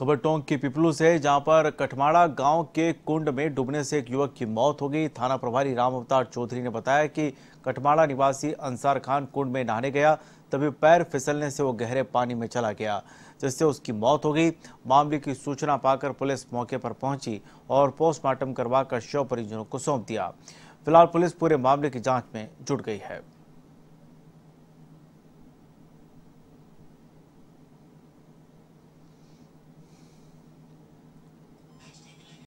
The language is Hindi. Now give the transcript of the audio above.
खबर टोंक की पिपलू से जहां पर कठमाड़ा गांव के कुंड में डूबने से एक युवक की मौत हो गई थाना प्रभारी राम अवतार चौधरी ने बताया कि कठमाड़ा निवासी अंसार खान कुंड में नहाने गया तभी पैर फिसलने से वो गहरे पानी में चला गया जिससे उसकी मौत हो गई मामले की सूचना पाकर पुलिस मौके पर पहुंची और पोस्टमार्टम करवाकर शव परिजनों को सौंप दिया फिलहाल पुलिस पूरे मामले की जाँच में जुट गई है